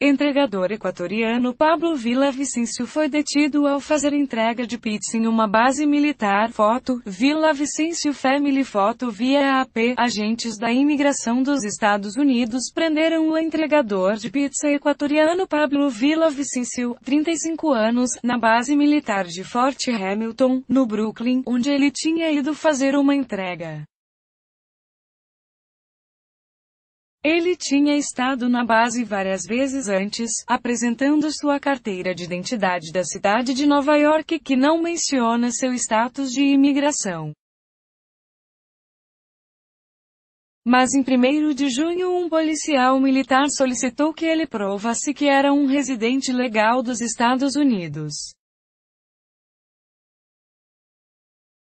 Entregador equatoriano Pablo Vila Vicencio foi detido ao fazer entrega de pizza em uma base militar. Foto, Vila Vicencio Family Foto via AP. Agentes da imigração dos Estados Unidos prenderam o entregador de pizza equatoriano Pablo Vila Vicencio, 35 anos, na base militar de Fort Hamilton, no Brooklyn, onde ele tinha ido fazer uma entrega. Ele tinha estado na base várias vezes antes, apresentando sua carteira de identidade da cidade de Nova York que não menciona seu status de imigração. Mas em 1 de junho um policial militar solicitou que ele provasse que era um residente legal dos Estados Unidos.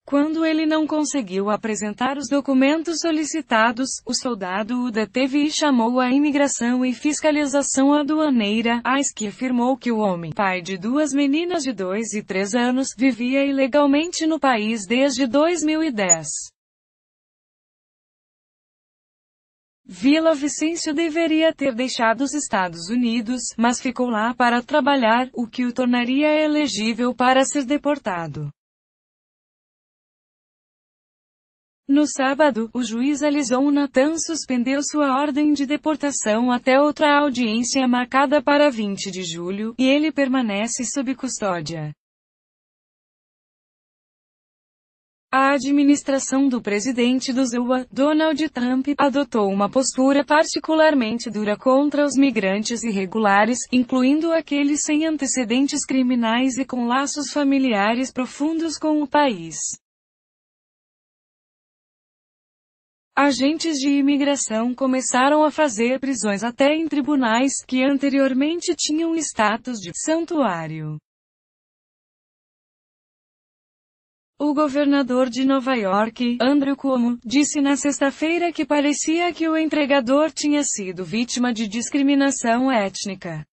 Quando ele não conseguiu apresentar os documentos solicitados, o soldado o deteve e chamou a imigração e fiscalização aduaneira, AIS que afirmou que o homem, pai de duas meninas de 2 e 3 anos, vivia ilegalmente no país desde 2010. Vila Vicêncio deveria ter deixado os Estados Unidos, mas ficou lá para trabalhar, o que o tornaria elegível para ser deportado. No sábado, o juiz Alison Natan suspendeu sua ordem de deportação até outra audiência marcada para 20 de julho, e ele permanece sob custódia. A administração do presidente do ZUA, Donald Trump, adotou uma postura particularmente dura contra os migrantes irregulares, incluindo aqueles sem antecedentes criminais e com laços familiares profundos com o país. Agentes de imigração começaram a fazer prisões até em tribunais que anteriormente tinham status de santuário. O governador de Nova York, Andrew Cuomo, disse na sexta-feira que parecia que o entregador tinha sido vítima de discriminação étnica.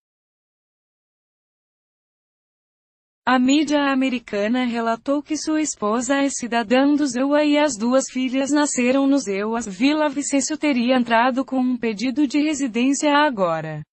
A mídia americana relatou que sua esposa é cidadã do Zewa e as duas filhas nasceram no Zewa. Vila Vicêncio teria entrado com um pedido de residência agora.